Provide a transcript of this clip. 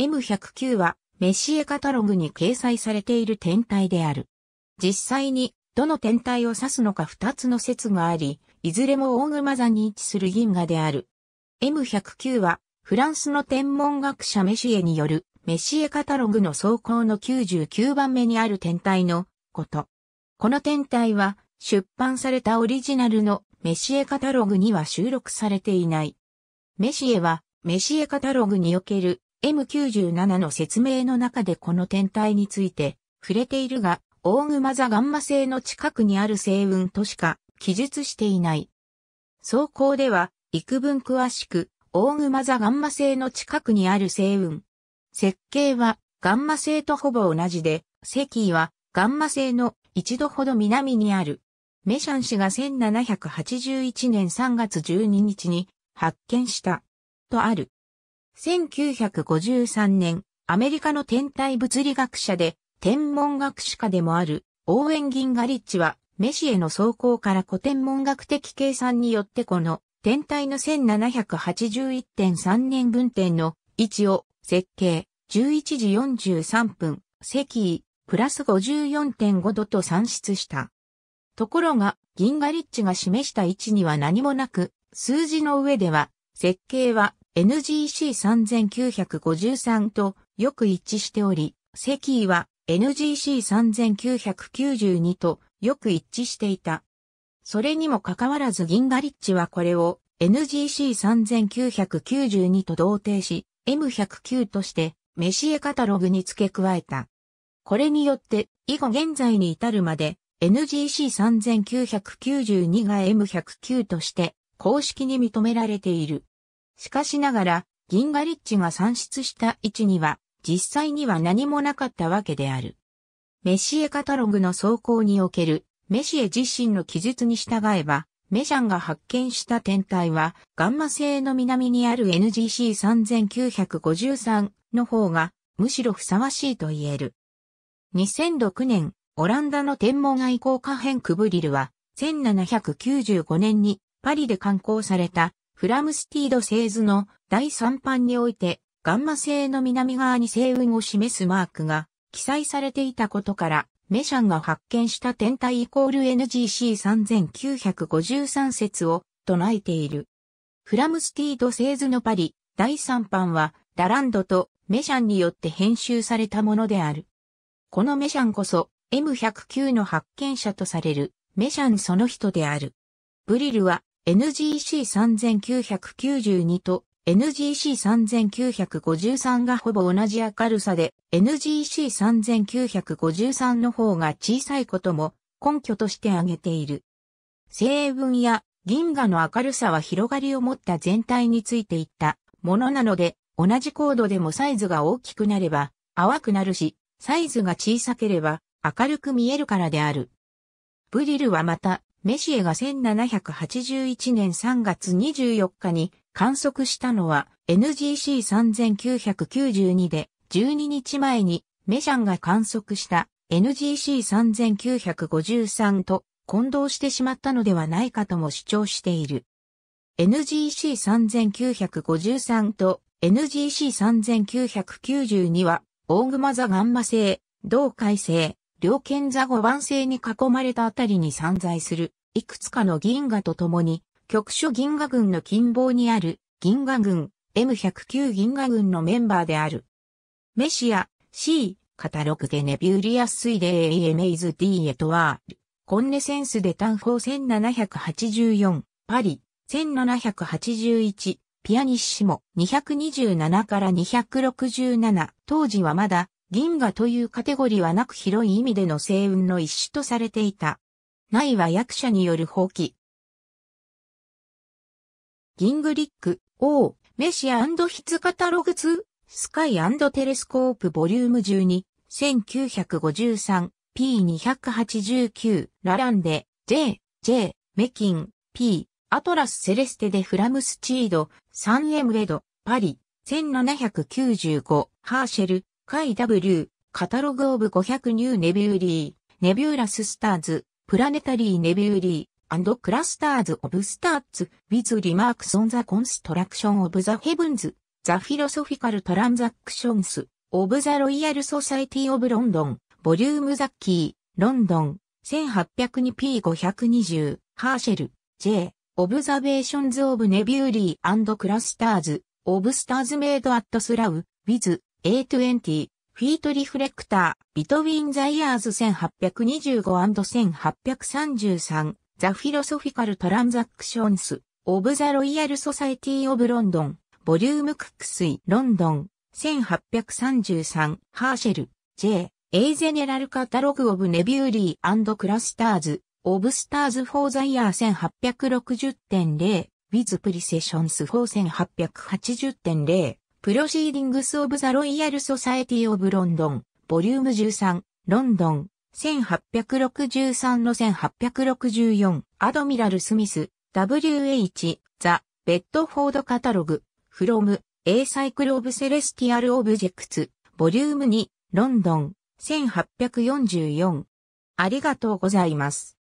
M109 はメシエカタログに掲載されている天体である。実際にどの天体を指すのか二つの説があり、いずれも大熊座に位置する銀河である。M109 はフランスの天文学者メシエによるメシエカタログの走行の99番目にある天体のこと。この天体は出版されたオリジナルのメシエカタログには収録されていない。メシエはメシエカタログにおける M97 の説明の中でこの天体について触れているが、大熊座ガンマ星の近くにある星雲としか記述していない。走行では、幾分詳しく、大熊座ガンマ星の近くにある星雲。設計は、ガンマ星とほぼ同じで、石位は、ガンマ星の一度ほど南にある。メシャン氏が1781年3月12日に発見した。とある。1953年、アメリカの天体物理学者で、天文学史家でもある、オーエン・ギンガリッチは、メシエの走行から古天文学的計算によってこの天体の1781.3年分点の位置を設計11時43分赤位プラス54.5度と算出した。ところが銀河リッチが示した位置には何もなく数字の上では設計は NGC3953 とよく一致しており、セキーは NGC3992 とよく一致していた。それにもかかわらず銀河リッチはこれを NGC3992 と同定し、M109 としてメシエカタログに付け加えた。これによって以後現在に至るまで NGC3992 が M109 として公式に認められている。しかしながら、銀河リッチが算出した位置には、実際には何もなかったわけである。メシエカタログの走行における、メシエ自身の記述に従えば、メジャンが発見した天体は、ガンマ星の南にある NGC3953 の方が、むしろふさわしいと言える。2006年、オランダの天文愛好家編クブリルは、1795年にパリで刊行されたフラムスティード製図の第3版において、ガンマ星の南側に星雲を示すマークが記載されていたことから、メシャンが発見した天体イコール NGC3953 説を唱えている。フラムスティード製図のパリ第3版はラランドとメシャンによって編集されたものである。このメシャンこそ M109 の発見者とされるメシャンその人である。ブリルは NGC3992 と NGC3953 がほぼ同じ明るさで NGC3953 の方が小さいことも根拠として挙げている。成分や銀河の明るさは広がりを持った全体についていったものなので、同じ高度でもサイズが大きくなれば淡くなるし、サイズが小さければ明るく見えるからである。ブリルはまたメシエが1781年3月24日に観測したのは NGC3992 で12日前にメシャンが観測した NGC3953 と混同してしまったのではないかとも主張している。NGC3953 と NGC3992 は大熊座ガンマ星、同海星、両剣座五番星に囲まれたあたりに散在する、いくつかの銀河とともに、局所銀河群の近傍にある、銀河群、M109 銀河群のメンバーである。メシア、C、カタログでネビューリアスイデーエメイズ D エトワール、コンネセンスで単方1784、パリ、1781、ピアニッシモ227から267、当時はまだ銀河というカテゴリーはなく広い意味での星雲の一種とされていた。ないは役者による放棄。ギングリック、O、メシアヒツカタログ2、スカイテレスコープボリューム12、1953、P289、ラランデ、J、J、メキン、P、アトラスセレステでフラムスチード、サンエムエド、パリ、1795、ハーシェル、回 W、カタログオブ500ニューネビューリー、ネビューラススターズ、プラネタリーネビューリー、クラスターズオブスターツ、ウィズリマークソンザコンストラクションオブザヘブンズ、ザフィロソフィカルトランザクションス、オブザロイヤルソサ c ティオブロンドン、ボリュームザッキー、ロンドン、1802p520、ハーシェル、J、オブザベーションズオブネビューリークラスターズ、オブスターズメイドアットスラウ、ウィズ、A20 フィートリフレクター、ビトウィンザイヤーズ 1825&1833 ザフィロソフィカルトランザクションスオブザロイヤルソサイティオブロンドンボリュームクックスイロンドン1833ハーシェル J A ゼネラルカタログオブネビューリークラスターズオブスターズフォーザイヤー1860.0 with precisions for 1880.0プロシーディングス・オブ・ザ・ロイヤル・ソサエティ・オブ・ロンドン、ボリューム13、ロンドン、1863の1864、アドミラル・スミス、WH、ザ・ベッドフォード・カタログ、フロム、A サイクル・オブ・セレスティアル・オブジェクツ、ボリューム2、ロンドン、1844。ありがとうございます。